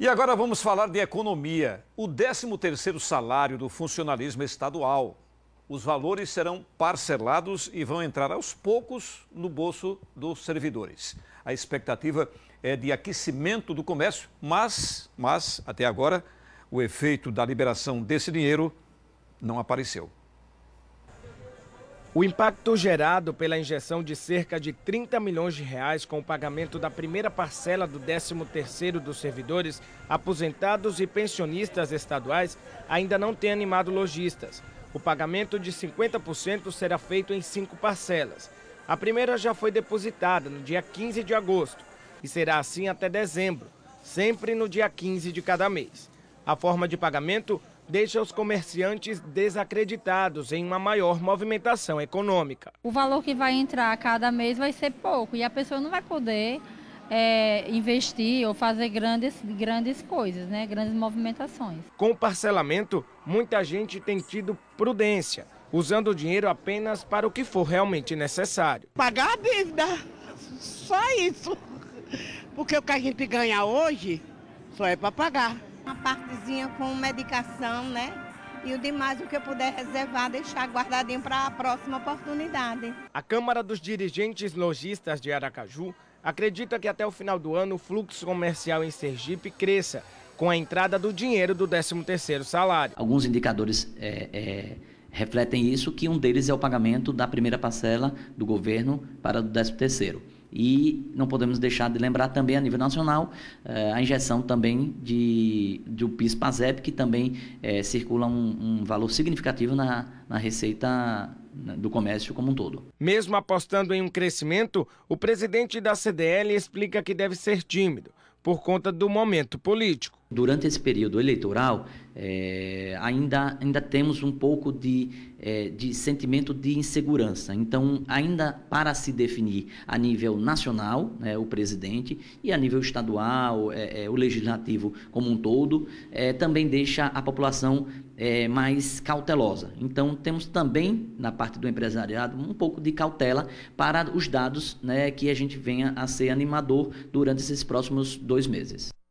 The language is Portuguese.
E agora vamos falar de economia. O 13º salário do funcionalismo estadual. Os valores serão parcelados e vão entrar aos poucos no bolso dos servidores. A expectativa é de aquecimento do comércio, mas, mas até agora, o efeito da liberação desse dinheiro não apareceu. O impacto gerado pela injeção de cerca de 30 milhões de reais com o pagamento da primeira parcela do 13º dos servidores, aposentados e pensionistas estaduais ainda não tem animado lojistas. O pagamento de 50% será feito em cinco parcelas. A primeira já foi depositada no dia 15 de agosto e será assim até dezembro, sempre no dia 15 de cada mês. A forma de pagamento deixa os comerciantes desacreditados em uma maior movimentação econômica. O valor que vai entrar cada mês vai ser pouco e a pessoa não vai poder é, investir ou fazer grandes, grandes coisas, né? grandes movimentações. Com o parcelamento, muita gente tem tido prudência, usando o dinheiro apenas para o que for realmente necessário. Pagar a dívida, só isso. Porque o que a gente ganha hoje só é para pagar uma partezinha com medicação, né? E o demais, o que eu puder reservar, deixar guardadinho para a próxima oportunidade. A Câmara dos Dirigentes Logistas de Aracaju acredita que até o final do ano o fluxo comercial em Sergipe cresça com a entrada do dinheiro do 13º salário. Alguns indicadores é, é, refletem isso, que um deles é o pagamento da primeira parcela do governo para o 13º. E não podemos deixar de lembrar também a nível nacional eh, a injeção também de, do PIS-PASEP, que também é, circula um, um, valor significativo na, na receita do comércio como um todo. Mesmo apostando em um crescimento, o presidente da CDL explica que deve ser tímido por conta do momento político durante esse período eleitoral, é, ainda, ainda temos um pouco de, é, de sentimento de insegurança. Então, ainda para se definir a nível nacional, né, o presidente, e a nível estadual, é, o legislativo como um todo, também deixa a população mais cautelosa. Então, temos também, na parte do empresariado, um pouco de cautela para os dados né, que a gente venha a ser animador durante esses próximos dois meses.